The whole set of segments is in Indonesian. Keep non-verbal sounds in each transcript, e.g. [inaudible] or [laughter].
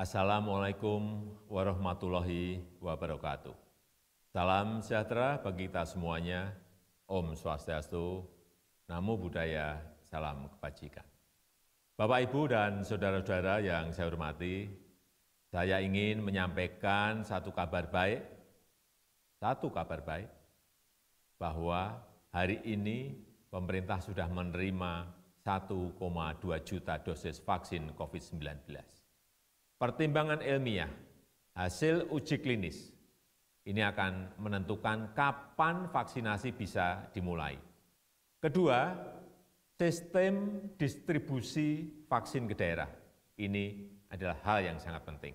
Assalamualaikum warahmatullahi wabarakatuh. Salam sejahtera bagi kita semuanya. Om Swastiastu, Namo Buddhaya, Salam Kebajikan. Bapak, Ibu, dan Saudara-saudara yang saya hormati, saya ingin menyampaikan satu kabar baik, satu kabar baik, bahwa hari ini pemerintah sudah menerima 1,2 juta dosis vaksin COVID-19 pertimbangan ilmiah, hasil uji klinis, ini akan menentukan kapan vaksinasi bisa dimulai. Kedua, sistem distribusi vaksin ke daerah. Ini adalah hal yang sangat penting.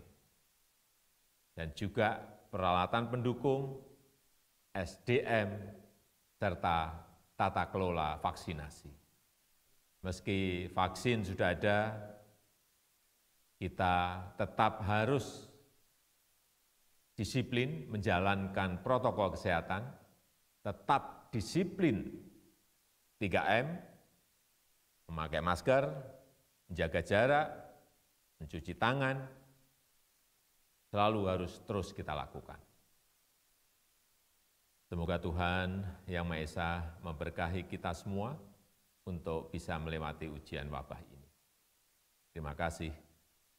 Dan juga peralatan pendukung, SDM, serta tata kelola vaksinasi. Meski vaksin sudah ada, kita tetap harus disiplin menjalankan protokol kesehatan, tetap disiplin 3M, memakai masker, menjaga jarak, mencuci tangan, selalu harus terus kita lakukan. Semoga Tuhan Yang Maha Esa memberkahi kita semua untuk bisa melewati ujian wabah ini. Terima kasih.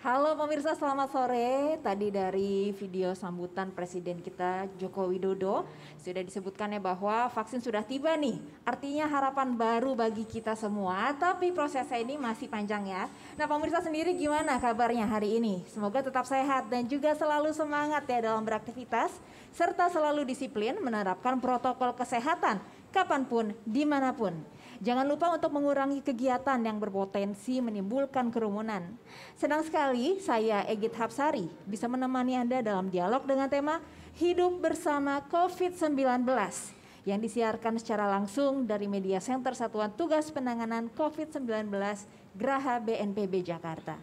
Halo pemirsa, selamat sore. Tadi dari video sambutan Presiden kita Joko Widodo sudah disebutkannya bahwa vaksin sudah tiba nih. Artinya harapan baru bagi kita semua, tapi prosesnya ini masih panjang ya. Nah pemirsa sendiri gimana kabarnya hari ini? Semoga tetap sehat dan juga selalu semangat ya dalam beraktivitas serta selalu disiplin menerapkan protokol kesehatan kapanpun, dimanapun. Jangan lupa untuk mengurangi kegiatan yang berpotensi menimbulkan kerumunan. Senang sekali saya Egit Hapsari bisa menemani Anda dalam dialog dengan tema Hidup Bersama COVID-19 yang disiarkan secara langsung dari Media Center Satuan Tugas Penanganan COVID-19 Graha BNPB Jakarta.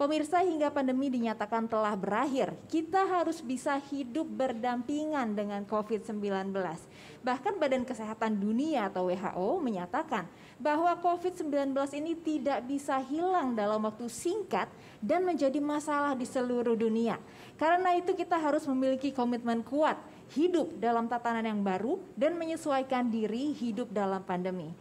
Pemirsa, hingga pandemi dinyatakan telah berakhir, kita harus bisa hidup berdampingan dengan COVID-19. Bahkan Badan Kesehatan Dunia atau WHO menyatakan bahwa COVID-19 ini tidak bisa hilang dalam waktu singkat dan menjadi masalah di seluruh dunia. Karena itu kita harus memiliki komitmen kuat hidup dalam tatanan yang baru dan menyesuaikan diri hidup dalam pandemi.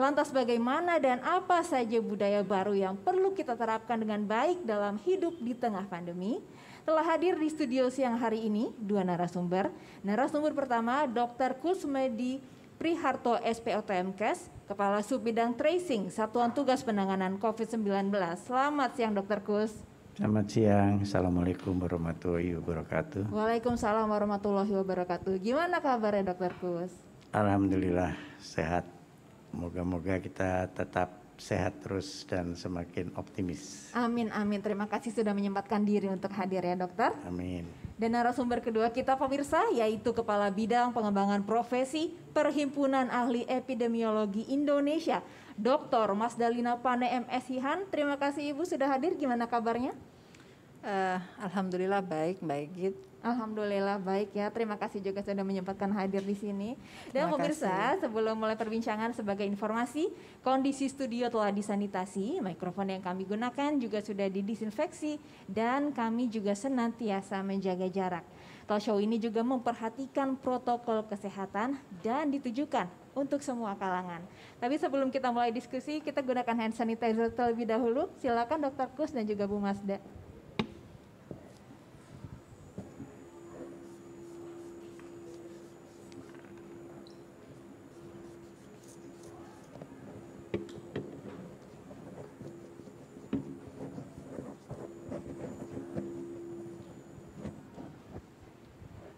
Lantas bagaimana dan apa saja budaya baru yang perlu kita terapkan dengan baik dalam hidup di tengah pandemi? Telah hadir di studio siang hari ini dua narasumber. Narasumber pertama Dr. Kusmedi Priharto S.P.O.T.M.Kes Kepala Subbidang Tracing Satuan Tugas Penanganan COVID-19. Selamat siang Dr. Kus. Selamat siang, Assalamualaikum warahmatullahi wabarakatuh. Waalaikumsalam warahmatullahi wabarakatuh. Gimana kabarnya Dr. Kus? Alhamdulillah, sehat. Moga-moga kita tetap sehat terus dan semakin optimis. Amin, amin. Terima kasih sudah menyempatkan diri untuk hadir ya dokter. Amin. Dan narasumber kedua kita pemirsa yaitu Kepala Bidang Pengembangan Profesi Perhimpunan Ahli Epidemiologi Indonesia, Dr. Mas Dalina Pane MSIhan. Terima kasih Ibu sudah hadir, gimana kabarnya? Uh, Alhamdulillah baik, baik gitu. Alhamdulillah baik ya. Terima kasih juga sudah menyempatkan hadir di sini. Dan Terima pemirsa, kasih. sebelum mulai perbincangan sebagai informasi, kondisi studio telah disanitasi, mikrofon yang kami gunakan juga sudah didisinfeksi dan kami juga senantiasa menjaga jarak. Talk show ini juga memperhatikan protokol kesehatan dan ditujukan untuk semua kalangan. Tapi sebelum kita mulai diskusi, kita gunakan hand sanitizer terlebih dahulu. Silakan Dokter Kus dan juga Bu Masda.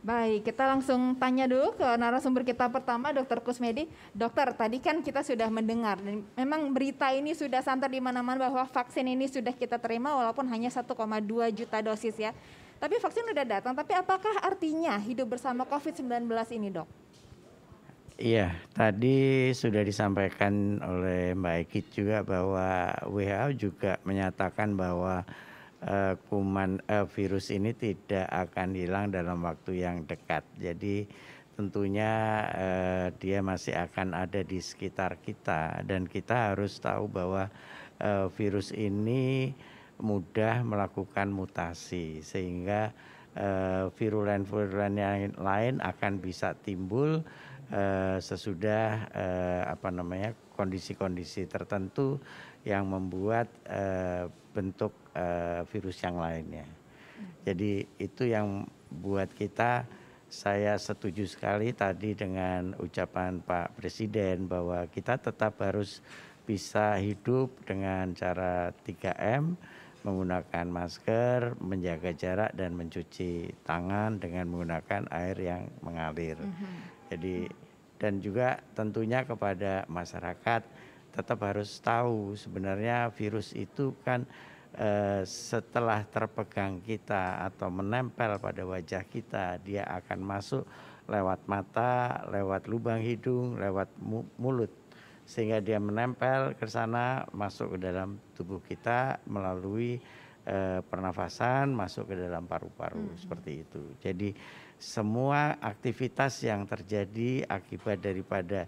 Baik, kita langsung tanya dulu ke narasumber kita pertama, Dokter Kusmedi. Dokter, tadi kan kita sudah mendengar, dan memang berita ini sudah santer di mana-mana bahwa vaksin ini sudah kita terima walaupun hanya 1,2 juta dosis ya. Tapi vaksin sudah datang, tapi apakah artinya hidup bersama COVID-19 ini dok? Iya, tadi sudah disampaikan oleh Mbak Eki juga bahwa WHO juga menyatakan bahwa uh, kuman uh, virus ini tidak akan hilang dalam waktu yang dekat. Jadi tentunya uh, dia masih akan ada di sekitar kita dan kita harus tahu bahwa uh, virus ini mudah melakukan mutasi sehingga virulen-virulen yang lain akan bisa timbul uh, sesudah uh, apa namanya kondisi-kondisi tertentu yang membuat bentuk uh, virus yang lainnya. Jadi itu yang buat kita saya setuju sekali tadi dengan ucapan Pak Presiden bahwa kita tetap harus bisa hidup dengan cara 3M, menggunakan masker, menjaga jarak dan mencuci tangan dengan menggunakan air yang mengalir. Mm-hmm. Jadi dan juga tentunya kepada masyarakat tetap harus tahu sebenarnya virus itu kan Eh, setelah terpegang kita atau menempel pada wajah kita, dia akan masuk lewat mata, lewat lubang hidung, lewat mulut. Sehingga dia menempel ke sana, masuk ke dalam tubuh kita melalui eh, pernafasan, masuk ke dalam paru-paru. Hmm. Seperti itu. Jadi semua aktivitas yang terjadi akibat daripada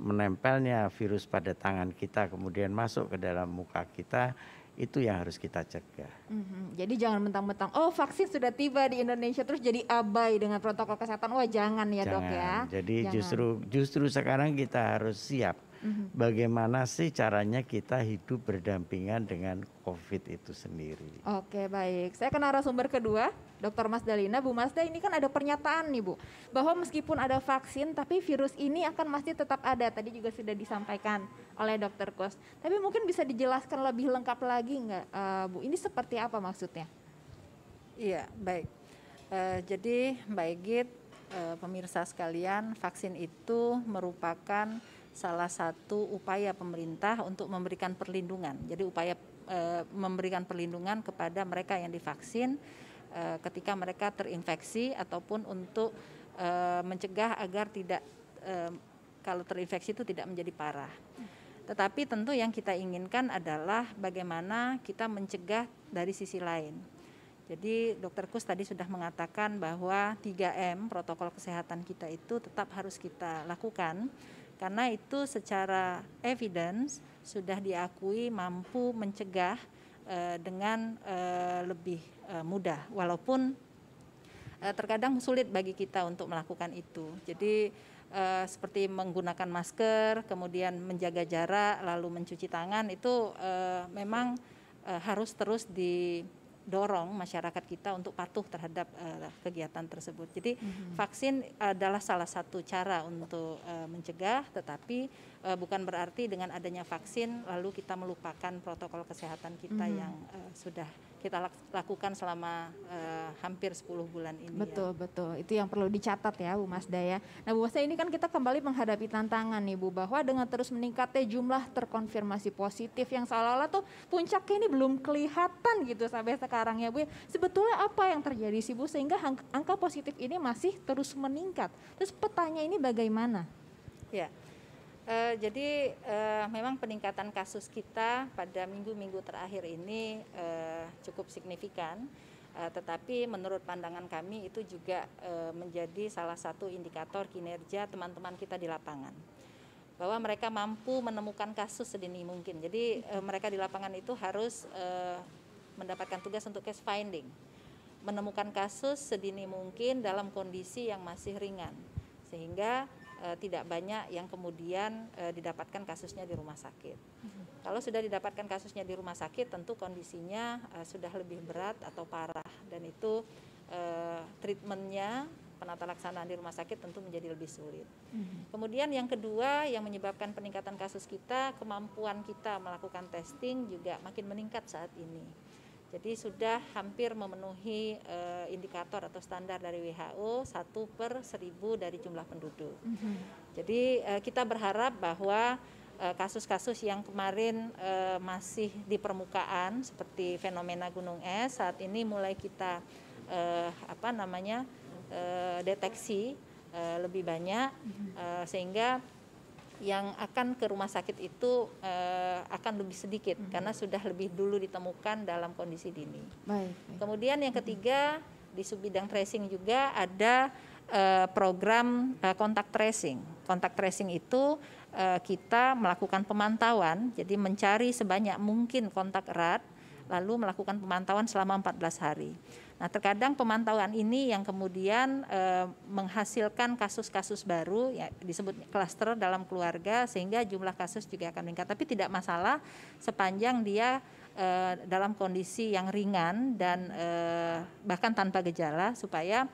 menempelnya virus pada tangan kita kemudian masuk ke dalam muka kita itu yang harus kita cegah. Mm-hmm. Jadi jangan mentang-mentang, oh vaksin sudah tiba di Indonesia terus jadi abai dengan protokol kesehatan. Wah jangan ya jangan. dok ya. Jadi jangan. justru justru sekarang kita harus siap hmm Bagaimana sih caranya kita hidup berdampingan dengan COVID itu sendiri? Oke, baik. Saya ke narasumber kedua, Dr. Mas Dalina. Bu Masda, ini kan ada pernyataan nih, Bu, bahwa meskipun ada vaksin, tapi virus ini akan masih tetap ada. Tadi juga sudah disampaikan oleh Dr. Kos. Tapi mungkin bisa dijelaskan lebih lengkap lagi nggak, uh, Bu? Ini seperti apa maksudnya? Iya, baik. Uh, jadi, Mbak Egit, eh, pemirsa sekalian, vaksin itu merupakan salah satu upaya pemerintah untuk memberikan perlindungan. Jadi upaya e, memberikan perlindungan kepada mereka yang divaksin e, ketika mereka terinfeksi ataupun untuk e, mencegah agar tidak e, kalau terinfeksi itu tidak menjadi parah. Tetapi tentu yang kita inginkan adalah bagaimana kita mencegah dari sisi lain. Jadi dokter Kus tadi sudah mengatakan bahwa 3M protokol kesehatan kita itu tetap harus kita lakukan karena itu secara evidence sudah diakui mampu mencegah uh, dengan uh, lebih uh, mudah walaupun uh, terkadang sulit bagi kita untuk melakukan itu. Jadi uh, seperti menggunakan masker, kemudian menjaga jarak, lalu mencuci tangan itu uh, memang uh, harus terus di dorong masyarakat kita untuk patuh terhadap uh, kegiatan tersebut. Jadi mm -hmm. vaksin adalah salah satu cara untuk uh, mencegah, tetapi uh, bukan berarti dengan adanya vaksin lalu kita melupakan protokol kesehatan kita mm-hmm. yang uh, sudah kita lakukan selama uh, hampir 10 bulan ini. Ya. Betul, ya. betul. Itu yang perlu dicatat ya Bu Mas Daya. Nah Bu Masda ini kan kita kembali menghadapi tantangan nih Bu bahwa dengan terus meningkatnya jumlah terkonfirmasi positif yang seolah-olah tuh puncaknya ini belum kelihatan gitu sampai sekarang ya Bu. Ya. Sebetulnya apa yang terjadi sih Bu sehingga angka positif ini masih terus meningkat? Terus petanya ini bagaimana? Ya. Uh, jadi uh, memang peningkatan kasus kita pada minggu-minggu terakhir ini uh, cukup signifikan, uh, tetapi menurut pandangan kami itu juga uh, menjadi salah satu indikator kinerja teman-teman kita di lapangan bahwa mereka mampu menemukan kasus sedini mungkin. Jadi uh, mereka di lapangan itu harus uh, mendapatkan tugas untuk case finding, menemukan kasus sedini mungkin dalam kondisi yang masih ringan, sehingga Eh, tidak banyak yang kemudian e, didapatkan kasusnya di rumah sakit. Mhm. Kalau sudah didapatkan kasusnya di rumah sakit, tentu kondisinya e, sudah lebih berat atau parah dan itu e, treatmentnya penata laksanaan di rumah sakit tentu menjadi lebih sulit. Mhm. Kemudian yang kedua yang menyebabkan peningkatan kasus kita, kemampuan kita melakukan testing juga makin meningkat saat ini. Jadi sudah hampir memenuhi e, indikator atau standar dari WHO satu per seribu dari jumlah penduduk. Mm -hmm. Jadi e, kita berharap bahwa eh, kasus-kasus yang kemarin e, masih di permukaan seperti fenomena gunung es saat ini mulai kita e, apa namanya e, deteksi lebih banyak mhm. sehingga yang akan ke rumah sakit itu uh, akan lebih sedikit mm -hmm. karena sudah lebih dulu ditemukan dalam kondisi dini. Baik, Kemudian yang mhm. ketiga di sub bidang tracing juga ada uh, program eh, kontak tracing. Kontak tracing itu uh, kita melakukan pemantauan, jadi mencari sebanyak mungkin kontak erat lalu melakukan pemantauan selama 14 hari. Nah, terkadang pemantauan ini yang kemudian e, menghasilkan kasus-kasus baru ya disebut klaster dalam keluarga sehingga jumlah kasus juga akan meningkat. Tapi tidak masalah sepanjang dia e, dalam kondisi yang ringan dan e, bahkan tanpa gejala supaya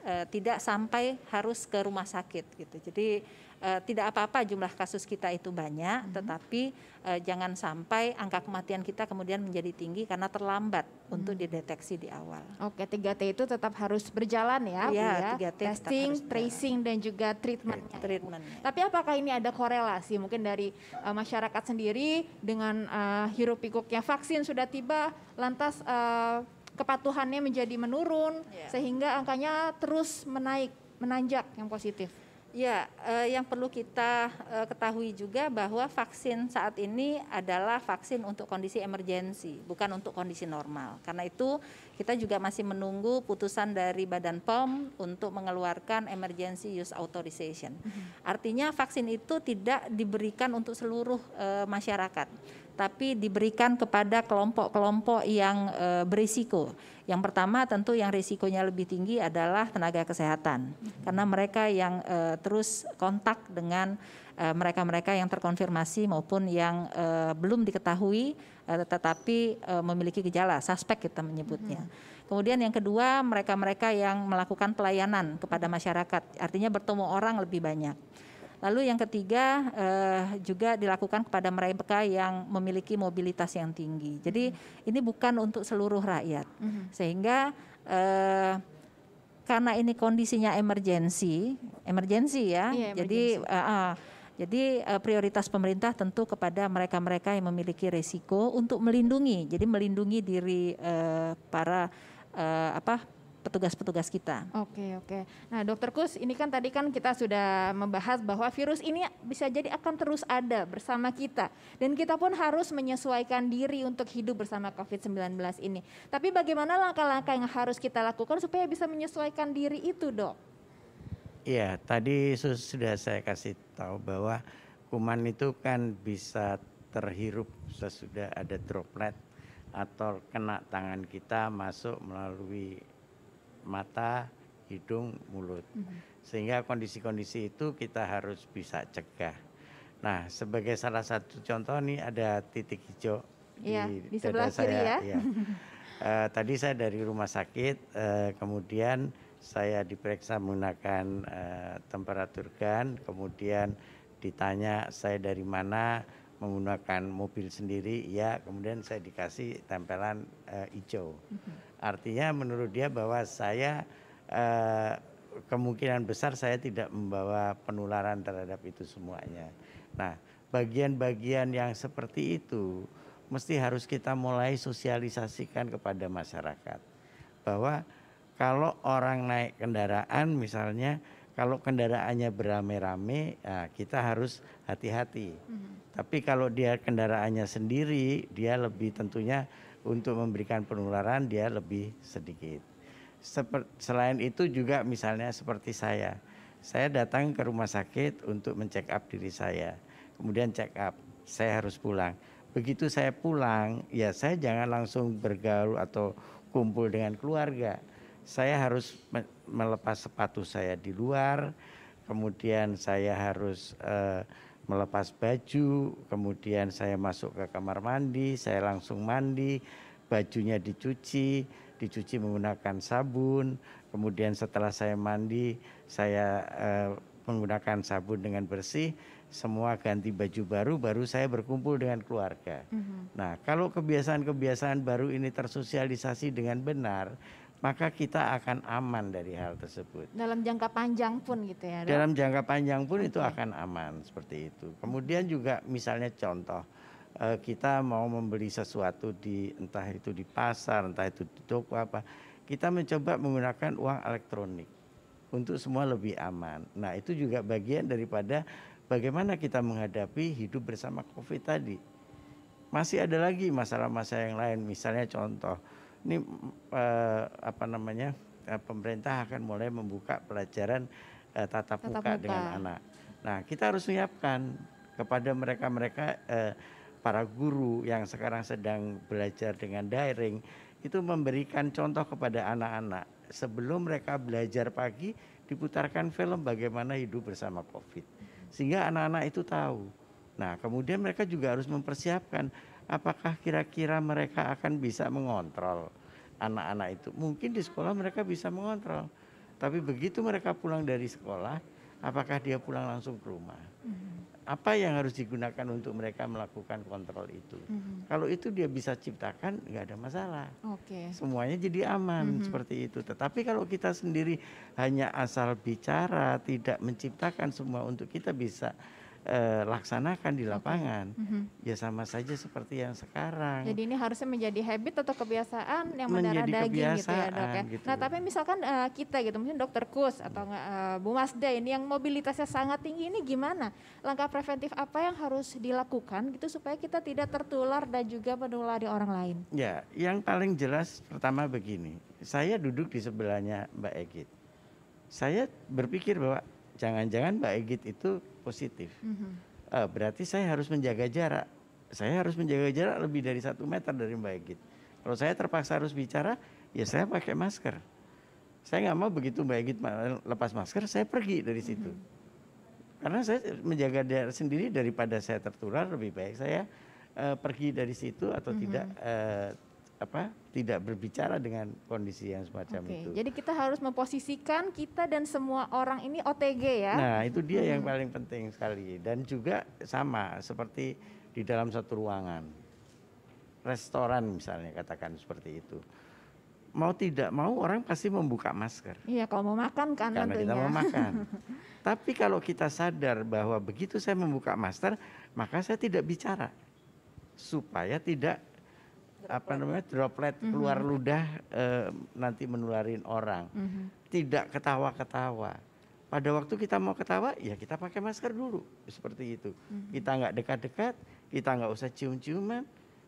e, tidak sampai harus ke rumah sakit gitu. Jadi uh, tidak apa-apa jumlah kasus kita itu banyak, hmm. tetapi uh, jangan sampai angka kematian kita kemudian menjadi tinggi karena terlambat hmm. untuk dideteksi di awal. Oke, 3T itu tetap harus berjalan ya, iya, ya, Bu ya. 3T testing, tracing dan juga treatment. Ya, treatment. Tapi apakah ini ada korelasi mungkin dari uh, masyarakat sendiri dengan uh, hirup pikuknya vaksin sudah tiba lantas uh, kepatuhannya menjadi menurun yeah. sehingga angkanya terus menaik menanjak yang positif. Ya, eh, yang perlu kita eh, ketahui juga bahwa vaksin saat ini adalah vaksin untuk kondisi emergensi, bukan untuk kondisi normal. Karena itu kita juga masih menunggu putusan dari Badan POM untuk mengeluarkan emergency use authorization. Mhm. Artinya vaksin itu tidak diberikan untuk seluruh eh, masyarakat tapi diberikan kepada kelompok-kelompok yang e, berisiko. Yang pertama tentu yang risikonya lebih tinggi adalah tenaga kesehatan, hmm. karena mereka yang e, terus kontak dengan eh, mereka-mereka yang terkonfirmasi maupun yang uh, belum diketahui uh, tetapi uh, memiliki gejala suspek kita menyebutnya. Mm-hmm. Kemudian yang kedua mereka-mereka yang melakukan pelayanan kepada masyarakat, artinya bertemu orang lebih banyak. Lalu yang ketiga eh, juga dilakukan kepada mereka yang memiliki mobilitas yang tinggi. Jadi mm-hmm. ini bukan untuk seluruh rakyat. Mm-hmm. Sehingga eh, karena ini kondisinya emergensi, emergensi ya. Yeah, jadi uh, uh, jadi uh, prioritas pemerintah tentu kepada mereka-mereka yang memiliki resiko untuk melindungi, jadi melindungi diri uh, para uh, apa petugas-petugas kita. Oke, oke. Nah, Dokter Kus, ini kan tadi kan kita sudah membahas bahwa virus ini bisa jadi akan terus ada bersama kita dan kita pun harus menyesuaikan diri untuk hidup bersama COVID-19 ini. Tapi bagaimana langkah-langkah yang harus kita lakukan supaya bisa menyesuaikan diri itu, Dok? Iya, tadi sudah saya kasih tahu bahwa kuman itu kan bisa terhirup sesudah ada droplet atau kena tangan kita masuk melalui mata, hidung, mulut. Mhm. Sehingga kondisi-kondisi itu kita harus bisa cegah. Nah, sebagai salah satu contoh nih ada titik hijau yeah, di, iya, di sebelah dada kiri saya. Ya. ya. Uh, [laughs] tadi saya dari rumah sakit, uh, kemudian saya diperiksa menggunakan uh, temperatur gun, kemudian ditanya saya dari mana, menggunakan mobil sendiri ya kemudian saya dikasih tempelan uh, hijau mm-hmm. artinya menurut dia bahwa saya uh, kemungkinan besar saya tidak membawa penularan terhadap itu semuanya nah bagian-bagian yang seperti itu mesti harus kita mulai sosialisasikan kepada masyarakat bahwa kalau orang naik kendaraan misalnya kalau kendaraannya beramai-ramai ya, kita harus hati-hati mm-hmm. Tapi kalau dia kendaraannya sendiri, dia lebih tentunya untuk memberikan penularan dia lebih sedikit. Seper, selain itu juga misalnya seperti saya, saya datang ke rumah sakit untuk mencek up diri saya, kemudian check up, saya harus pulang. Begitu saya pulang, ya saya jangan langsung bergaul atau kumpul dengan keluarga. Saya harus melepas sepatu saya di luar, kemudian saya harus eh, melepas baju, kemudian saya masuk ke kamar mandi, saya langsung mandi, bajunya dicuci, dicuci menggunakan sabun, kemudian setelah saya mandi, saya eh, menggunakan sabun dengan bersih, semua ganti baju baru, baru saya berkumpul dengan keluarga. Mm -hmm. Nah, kalau kebiasaan-kebiasaan baru ini tersosialisasi dengan benar, maka kita akan aman dari hal tersebut. Dalam jangka panjang pun gitu ya. Dok? Dalam jangka panjang pun okay. itu akan aman seperti itu. Kemudian juga misalnya contoh eh, kita mau membeli sesuatu di entah itu di pasar, entah itu di toko apa, kita mencoba menggunakan uang elektronik untuk semua lebih aman. Nah, itu juga bagian daripada bagaimana kita menghadapi hidup bersama Covid tadi. Masih ada lagi masalah-masalah yang lain, misalnya contoh ini eh, apa namanya eh, pemerintah akan mulai membuka pelajaran eh, tatap, muka, muka dengan anak. Nah kita harus siapkan kepada mereka-mereka eh, para guru yang sekarang sedang belajar dengan daring itu memberikan contoh kepada anak-anak sebelum mereka belajar pagi diputarkan film bagaimana hidup bersama COVID sehingga anak-anak itu tahu. Nah kemudian mereka juga harus mempersiapkan apakah kira-kira mereka akan bisa mengontrol anak-anak itu? Mungkin di sekolah mereka bisa mengontrol, tapi begitu mereka pulang dari sekolah, apakah dia pulang langsung ke rumah? Mm-hmm. Apa yang harus digunakan untuk mereka melakukan kontrol itu? Mm-hmm. Kalau itu dia bisa ciptakan, nggak ada masalah. Okay. Semuanya jadi aman mm-hmm. seperti itu. Tetapi kalau kita sendiri hanya asal bicara, tidak menciptakan semua untuk kita bisa uh, laksanakan di lapangan mm ya sama saja seperti yang sekarang. Jadi ini harusnya menjadi habit atau kebiasaan yang mendarah daging gitu ya dok ya. Gitu. Nah tapi misalkan uh, kita gitu mungkin dokter Kus atau uh, Bu Masda ini yang mobilitasnya sangat tinggi ini gimana? Langkah preventif apa yang harus dilakukan gitu supaya kita tidak tertular dan juga menulari orang lain? Ya yang paling jelas pertama begini, saya duduk di sebelahnya Mbak Egit. Saya berpikir bahwa jangan-jangan Mbak Egit itu positif. Mm-hmm. Uh, berarti saya harus menjaga jarak. Saya harus menjaga jarak lebih dari satu meter dari Mbak Egit. Kalau saya terpaksa harus bicara, ya saya pakai masker. Saya nggak mau begitu Mbak Egit lepas masker, saya pergi dari situ. Mm-hmm. Karena saya menjaga daerah sendiri daripada saya tertular, lebih baik saya uh, pergi dari situ atau mm-hmm. tidak. Uh, apa tidak berbicara dengan kondisi yang semacam okay. itu. Jadi kita harus memposisikan kita dan semua orang ini OTG ya. Nah, itu dia yang hmm. paling penting sekali dan juga sama seperti di dalam satu ruangan. Restoran misalnya katakan seperti itu. Mau tidak mau orang pasti membuka masker. Iya, kalau mau makan kan Karena tentunya. kita mau makan. [laughs] Tapi kalau kita sadar bahwa begitu saya membuka masker, maka saya tidak bicara supaya tidak droplet. apa namanya droplet mm -hmm. keluar ludah e, nanti menularin orang. Mm -hmm. Tidak ketawa-ketawa. Pada waktu kita mau ketawa, ya kita pakai masker dulu, seperti itu. Mm -hmm. Kita nggak dekat-dekat, kita nggak usah cium-ciuman,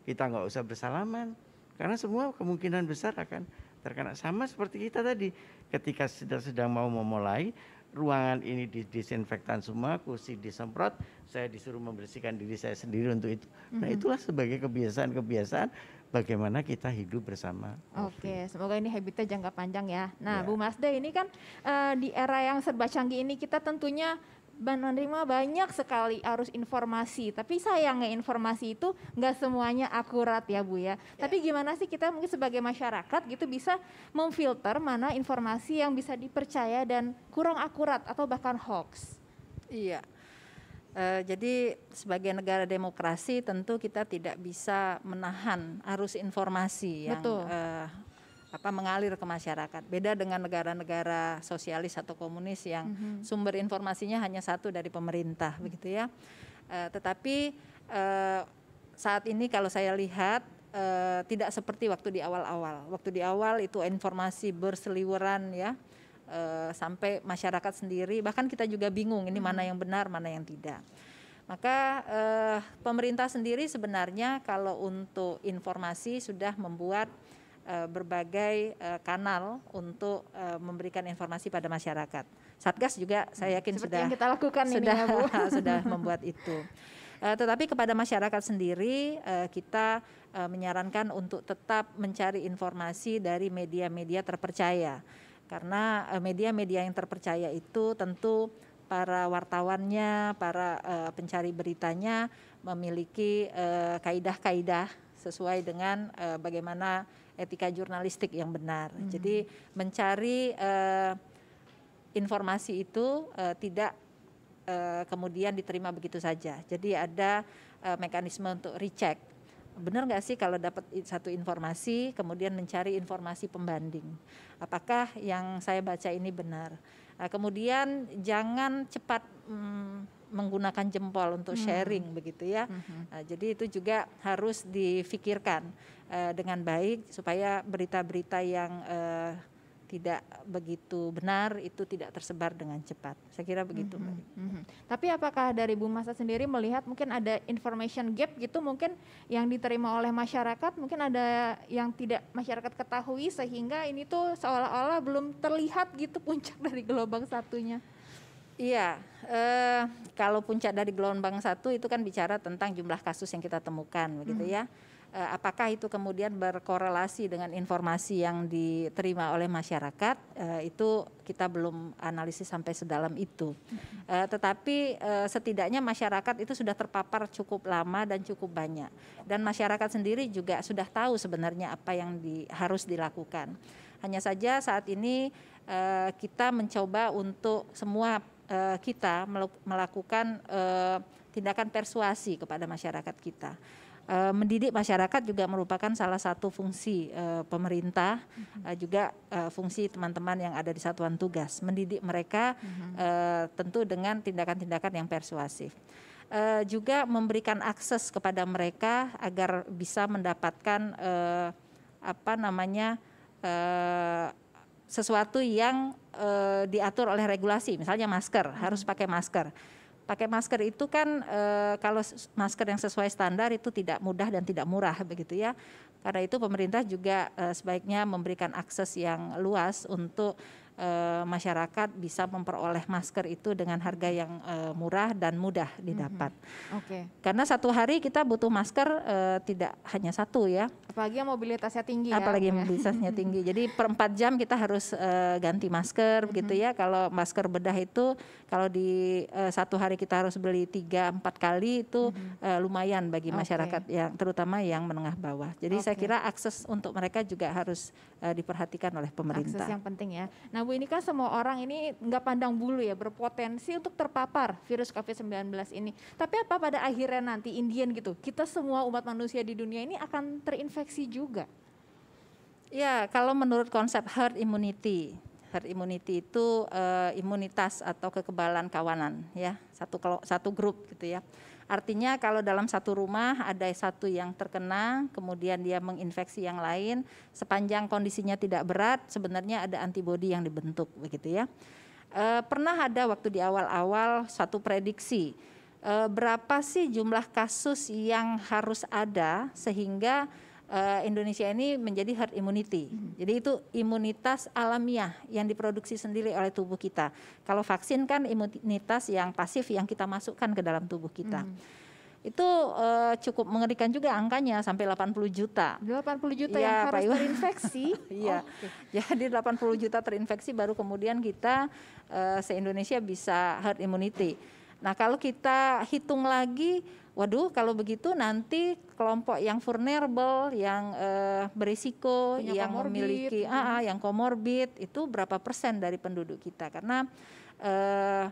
kita nggak usah bersalaman, karena semua kemungkinan besar akan terkena sama seperti kita tadi. Ketika sedang, sedang mau memulai, ruangan ini disinfektan semua, kursi disemprot, saya disuruh membersihkan diri saya sendiri untuk itu. Mm -hmm. Nah mhm. itulah sebagai kebiasaan-kebiasaan bagaimana kita hidup bersama. Oke, okay, semoga ini habitat jangka panjang ya. Nah, yeah. Bu Masda ini kan uh, di era yang serba canggih ini kita tentunya menerima banyak sekali arus informasi. Tapi sayangnya informasi itu nggak semuanya akurat ya Bu ya. Yeah. Tapi gimana sih kita mungkin sebagai masyarakat gitu bisa memfilter mana informasi yang bisa dipercaya dan kurang akurat atau bahkan hoax? Iya, Uh, jadi sebagai negara demokrasi tentu kita tidak bisa menahan arus informasi yang Betul. Uh, apa mengalir ke masyarakat. Beda dengan negara-negara sosialis atau komunis yang mm -hmm. sumber informasinya hanya satu dari pemerintah, begitu ya. Uh, tetapi uh, saat ini kalau saya lihat uh, tidak seperti waktu di awal-awal. Waktu di awal itu informasi berseliweran ya Eh, sampai masyarakat sendiri bahkan kita juga bingung ini mana hmm. yang benar mana yang tidak. Maka eh, pemerintah sendiri sebenarnya kalau untuk informasi sudah membuat eh, berbagai kanal untuk memberikan informasi pada masyarakat. Satgas juga hmm. saya yakin Seperti sudah yang kita lakukan sudah ini, ya, Bu. [laughs] sudah [laughs] membuat itu. tetapi kepada masyarakat sendiri kita menyarankan untuk tetap mencari informasi dari media-media terpercaya karena eh, media-media yang terpercaya itu tentu para wartawannya, para uh, pencari beritanya memiliki kaidah eh, kaidah uh, sesuai dengan uh, bagaimana etika jurnalistik yang benar. Mm -hmm. Jadi mencari uh, informasi itu uh, tidak uh, kemudian diterima begitu saja. Jadi ada uh, mekanisme untuk recheck benar nggak sih kalau dapat satu informasi kemudian mencari informasi pembanding apakah yang saya baca ini benar nah, kemudian jangan cepat hmm, menggunakan jempol untuk hmm. sharing hmm. begitu ya hmm. nah, jadi itu juga harus difikirkan eh, dengan baik supaya berita-berita yang eh, tidak begitu benar itu tidak tersebar dengan cepat. Saya kira begitu, mm-hmm. Mm-hmm. Tapi apakah dari Bu Masa sendiri melihat mungkin ada information gap gitu mungkin yang diterima oleh masyarakat mungkin ada yang tidak masyarakat ketahui sehingga ini tuh seolah-olah belum terlihat gitu puncak dari gelombang satunya. Iya, eh, kalau puncak dari gelombang satu itu kan bicara tentang jumlah kasus yang kita temukan, begitu mm-hmm. ya Eh, apakah itu kemudian berkorelasi dengan informasi yang diterima oleh masyarakat eh, itu kita belum analisis sampai sedalam itu eh, tetapi setidaknya masyarakat itu sudah terpapar cukup lama dan cukup banyak dan masyarakat sendiri juga sudah tahu sebenarnya apa yang di, harus dilakukan hanya saja saat ini kita mencoba untuk semua kita melakukan tindakan persuasi kepada masyarakat kita Eh, mendidik masyarakat juga merupakan salah satu fungsi eh, pemerintah mhm. eh, juga fungsi teman-teman yang ada di satuan tugas mendidik mereka mhm. tentu dengan tindakan-tindakan yang persuasif juga memberikan akses kepada mereka agar bisa mendapatkan apa namanya sesuatu yang diatur oleh regulasi misalnya masker harus mhm. pakai masker pakai masker itu kan e, kalau masker yang sesuai standar itu tidak mudah dan tidak murah begitu ya. Karena itu pemerintah juga e, sebaiknya memberikan akses yang luas untuk e, masyarakat bisa memperoleh masker itu dengan harga yang e, murah dan mudah didapat. Mm -hmm. Oke. Okay. Karena satu hari kita butuh masker e, tidak hanya satu ya. Apalagi yang mobilitasnya tinggi. Ya, Apalagi ya, mobilitasnya [laughs] tinggi. Jadi per empat jam kita harus e, ganti masker, mm -hmm. gitu ya. Kalau masker bedah itu kalau di e, satu hari kita harus beli tiga empat kali itu mm -hmm. e, lumayan bagi okay. masyarakat yang terutama yang menengah bawah. Jadi okay. saya kira akses untuk mereka juga harus e, diperhatikan oleh pemerintah. Akses yang penting ya. Nah Nah, Bu, ini kan semua orang ini nggak pandang bulu ya, berpotensi untuk terpapar virus COVID-19 ini. Tapi apa pada akhirnya nanti Indian gitu, kita semua umat manusia di dunia ini akan terinfeksi juga? Ya, kalau menurut konsep herd immunity, herd immunity itu uh, imunitas atau kekebalan kawanan ya, satu satu grup gitu ya. Artinya kalau dalam satu rumah ada satu yang terkena, kemudian dia menginfeksi yang lain, sepanjang kondisinya tidak berat, sebenarnya ada antibodi yang dibentuk begitu ya. E, pernah ada waktu di awal-awal satu prediksi e, berapa sih jumlah kasus yang harus ada sehingga Eh, Indonesia ini menjadi herd immunity. Mm-hmm. Jadi itu imunitas alamiah yang diproduksi sendiri oleh tubuh kita. Kalau vaksin kan imunitas yang pasif yang kita masukkan ke dalam tubuh kita. Hmm itu uh, cukup mengerikan juga angkanya sampai 80 juta. 80 juta ya, yang harus terinfeksi. [laughs] Iya. oh, okay. Jadi 80 juta terinfeksi baru kemudian kita uh, se-Indonesia bisa herd immunity. Nah, kalau kita hitung lagi waduh kalau begitu nanti kelompok yang vulnerable, yang uh, berisiko, Punya yang komorbid. memiliki gitu. AA, ah, ah, yang komorbid itu berapa persen dari penduduk kita? Karena uh,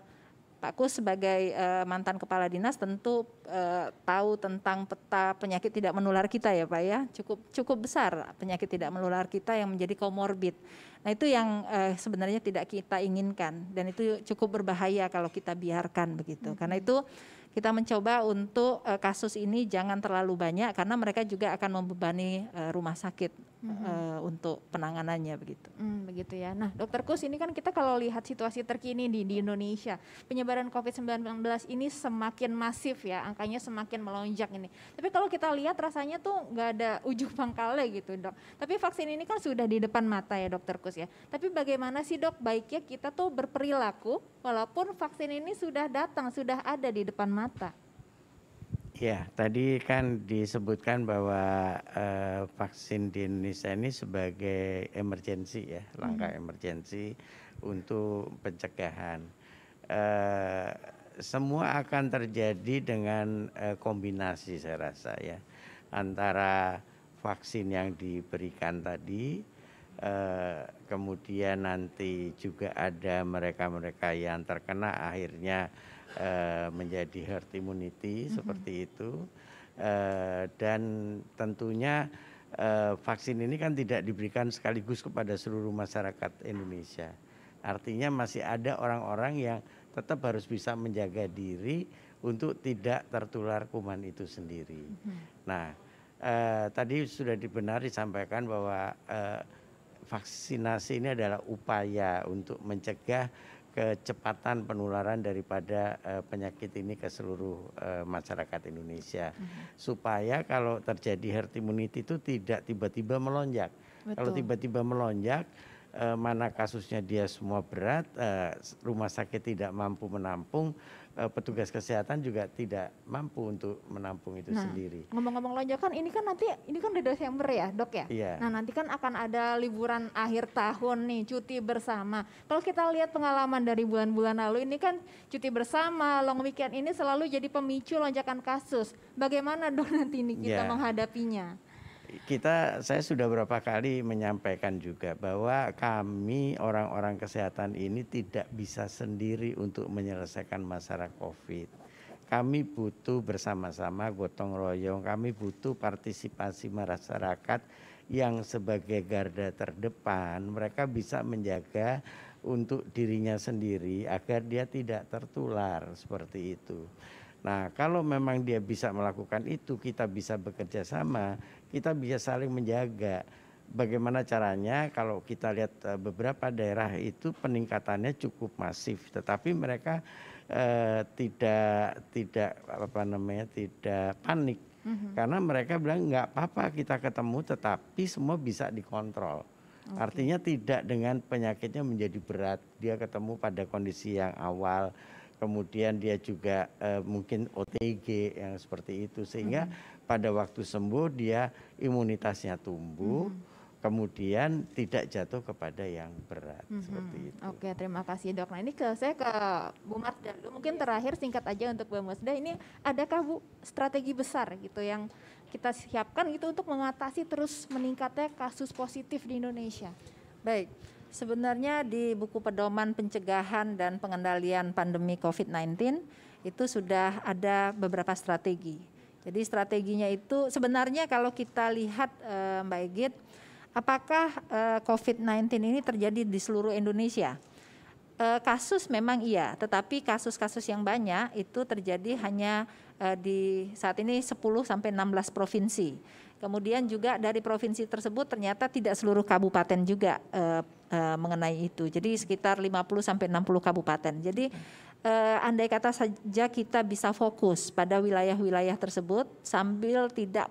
Pak Kus sebagai uh, mantan kepala dinas tentu uh, tahu tentang peta penyakit tidak menular kita ya Pak ya. Cukup cukup besar penyakit tidak menular kita yang menjadi komorbid. Nah, itu yang uh, sebenarnya tidak kita inginkan dan itu cukup berbahaya kalau kita biarkan begitu. Hmm. Karena itu kita mencoba untuk uh, kasus ini jangan terlalu banyak karena mereka juga akan membebani uh, rumah sakit mm -hmm. uh, untuk penanganannya begitu. Mm, begitu ya. Nah, Dokter Kus ini kan kita kalau lihat situasi terkini di, di Indonesia, penyebaran COVID-19 ini semakin masif ya, angkanya semakin melonjak ini. Tapi kalau kita lihat rasanya tuh nggak ada ujung pangkalnya gitu, Dok. Tapi vaksin ini kan sudah di depan mata ya, Dokter Kus ya. Tapi bagaimana sih, Dok, baiknya kita tuh berperilaku walaupun vaksin ini sudah datang, sudah ada di depan mata mata. Ya, tadi kan disebutkan bahwa eh, vaksin di Indonesia ini sebagai emergensi ya, langkah hmm. emergensi untuk pencegahan. Eh, semua akan terjadi dengan eh, kombinasi saya rasa ya, antara vaksin yang diberikan tadi, eh, kemudian nanti juga ada mereka-mereka yang terkena akhirnya Eh, menjadi herd immunity mm -hmm. seperti itu uh, dan tentunya uh, vaksin ini kan tidak diberikan sekaligus kepada seluruh masyarakat Indonesia artinya masih ada orang-orang yang tetap harus bisa menjaga diri untuk tidak tertular kuman itu sendiri. Mm -hmm. Nah, uh, tadi sudah dibenar disampaikan bahwa uh, vaksinasi ini adalah upaya untuk mencegah kecepatan penularan daripada uh, penyakit ini ke seluruh uh, masyarakat Indonesia mm-hmm. supaya kalau terjadi herd immunity itu tidak tiba-tiba melonjak. Betul. Kalau tiba-tiba melonjak eh, mana kasusnya dia semua berat, eh, rumah sakit tidak mampu menampung, eh, petugas kesehatan juga tidak mampu untuk menampung itu nah, sendiri. Ngomong-ngomong lonjakan, ini kan nanti ini kan di Desember ya, dok ya. Iya. Nah nanti kan akan ada liburan akhir tahun nih, cuti bersama. Kalau kita lihat pengalaman dari bulan-bulan lalu, ini kan cuti bersama, long weekend ini selalu jadi pemicu lonjakan kasus. Bagaimana dok nanti ini kita yeah. menghadapinya? kita saya sudah berapa kali menyampaikan juga bahwa kami orang-orang kesehatan ini tidak bisa sendiri untuk menyelesaikan masalah Covid. Kami butuh bersama-sama gotong royong, kami butuh partisipasi masyarakat yang sebagai garda terdepan mereka bisa menjaga untuk dirinya sendiri agar dia tidak tertular seperti itu. Nah, kalau memang dia bisa melakukan itu, kita bisa bekerja sama, kita bisa saling menjaga. Bagaimana caranya kalau kita lihat eh, beberapa daerah itu peningkatannya cukup masif, tetapi mereka eh, tidak tidak apa namanya tidak panik mm-hmm. karena mereka bilang nggak apa-apa kita ketemu, tetapi semua bisa dikontrol. Okay. Artinya tidak dengan penyakitnya menjadi berat, dia ketemu pada kondisi yang awal kemudian dia juga eh, mungkin OTG yang seperti itu sehingga hmm. pada waktu sembuh dia imunitasnya tumbuh hmm. kemudian tidak jatuh kepada yang berat hmm. seperti itu. Oke, terima kasih dok. Nah ini ke saya ke Bu Marta dulu. Mungkin iya. terakhir singkat aja untuk Bu Marsda ini adakah Bu strategi besar gitu yang kita siapkan gitu untuk mengatasi terus meningkatnya kasus positif di Indonesia? Baik. Sebenarnya di buku pedoman pencegahan dan pengendalian pandemi COVID-19 itu sudah ada beberapa strategi. Jadi strateginya itu sebenarnya kalau kita lihat eh, Mbak Egit, apakah eh, COVID-19 ini terjadi di seluruh Indonesia? Eh, kasus memang iya, tetapi kasus-kasus yang banyak itu terjadi hanya di saat ini 10 sampai 16 provinsi. Kemudian juga dari provinsi tersebut ternyata tidak seluruh kabupaten juga eh, eh, mengenai itu. Jadi sekitar 50 sampai 60 kabupaten. Jadi eh, andai kata saja kita bisa fokus pada wilayah-wilayah tersebut sambil tidak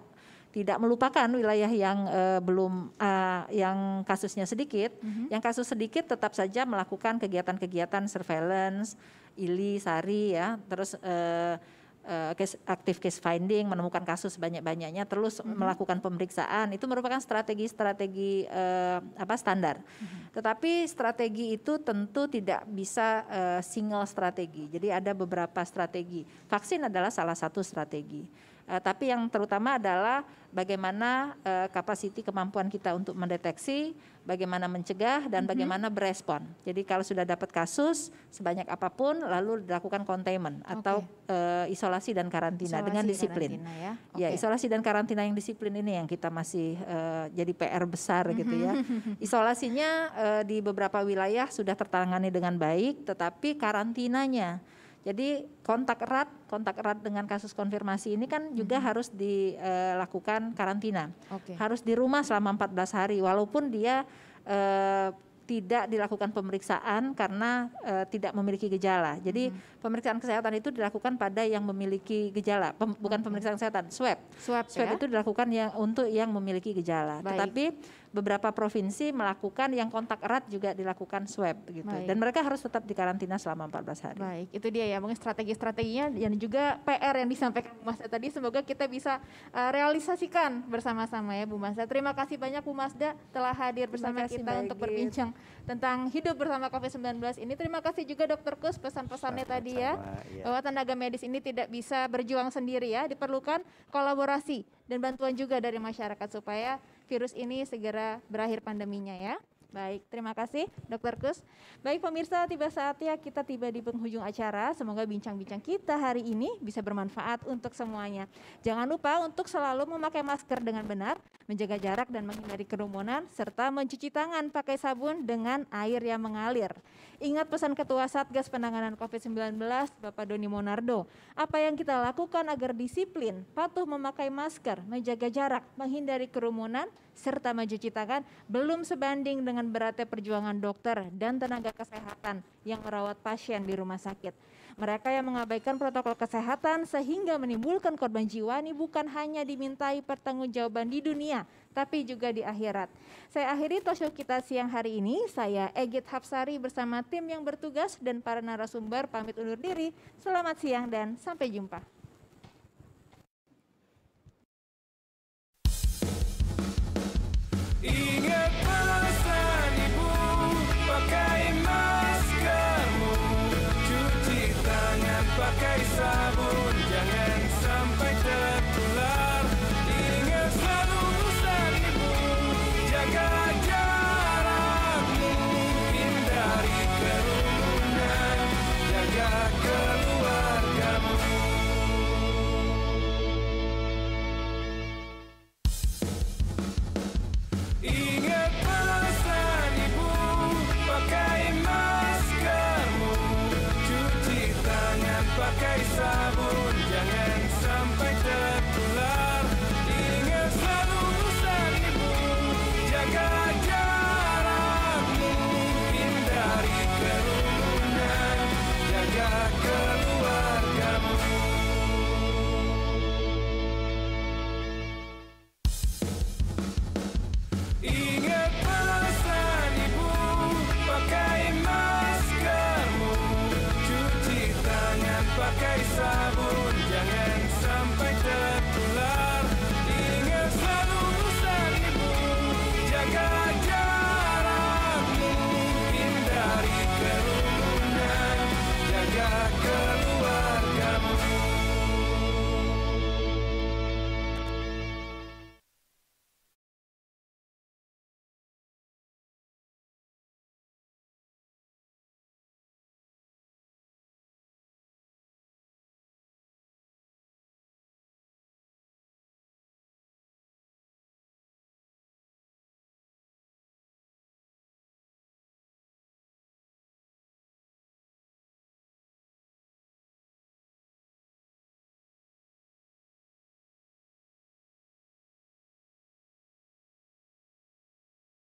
tidak melupakan wilayah yang uh, belum uh, yang kasusnya sedikit, mm-hmm. yang kasus sedikit tetap saja melakukan kegiatan-kegiatan surveillance, ili, sari ya, terus uh, Eh, active case, aktif case finding, menemukan kasus banyak banyaknya terus mm-hmm. melakukan pemeriksaan. Itu merupakan strategi-strategi uh, apa standar. Mm-hmm. Tetapi strategi itu tentu tidak bisa uh, single strategi. Jadi ada beberapa strategi. Vaksin adalah salah satu strategi. Uh, tapi yang terutama adalah bagaimana uh, eh, kapasiti kemampuan kita untuk mendeteksi, bagaimana mencegah dan mhm. bagaimana berespon. Jadi kalau sudah dapat kasus sebanyak apapun lalu dilakukan containment okay. atau uh, isolasi dan karantina isolasi dengan disiplin. Karantina ya. Okay. ya, isolasi dan karantina yang disiplin ini yang kita masih uh, jadi PR besar mm -hmm. gitu ya. [laughs] Isolasinya uh, di beberapa wilayah sudah tertangani dengan baik, tetapi karantinanya jadi kontak erat, kontak erat dengan kasus konfirmasi ini kan juga hmm. harus dilakukan eh, karantina. Okay. Harus di rumah selama 14 hari walaupun dia eh, tidak dilakukan pemeriksaan karena e, tidak memiliki gejala. Jadi hmm. pemeriksaan kesehatan itu dilakukan pada yang memiliki gejala, Pem, bukan okay. pemeriksaan kesehatan, swab. Swab, swab ya? itu dilakukan yang untuk yang memiliki gejala. Baik. Tetapi beberapa provinsi melakukan yang kontak erat juga dilakukan swab gitu. Baik. Dan mereka harus tetap di karantina selama 14 hari. Baik, itu dia ya mungkin strategi-strateginya dan juga PR yang disampaikan Bu Masda tadi semoga kita bisa uh, realisasikan bersama-sama ya Bu Masda. Terima kasih banyak Bu Masda telah hadir bersama kasih, kita untuk berbincang tentang hidup bersama COVID-19 ini. Terima kasih juga dr Kus pesan-pesannya tadi ya, ya bahwa tenaga medis ini tidak bisa berjuang sendiri ya, diperlukan kolaborasi dan bantuan juga dari masyarakat supaya virus ini segera berakhir pandeminya ya. Baik, terima kasih Dr. Kus. Baik pemirsa, tiba saatnya kita tiba di penghujung acara. Semoga bincang-bincang kita hari ini bisa bermanfaat untuk semuanya. Jangan lupa untuk selalu memakai masker dengan benar, menjaga jarak dan menghindari kerumunan, serta mencuci tangan pakai sabun dengan air yang mengalir. Ingat pesan Ketua Satgas Penanganan COVID-19 Bapak Doni Monardo. Apa yang kita lakukan agar disiplin, patuh memakai masker, menjaga jarak, menghindari kerumunan, serta mencuci tangan belum sebanding dengan beratnya perjuangan dokter dan tenaga kesehatan yang merawat pasien di rumah sakit. Mereka yang mengabaikan protokol kesehatan sehingga menimbulkan korban jiwa ini bukan hanya dimintai pertanggungjawaban di dunia, tapi juga di akhirat. Saya akhiri talkshow kita siang hari ini. Saya Egit Hapsari bersama tim yang bertugas dan para narasumber pamit undur diri. Selamat siang dan sampai jumpa.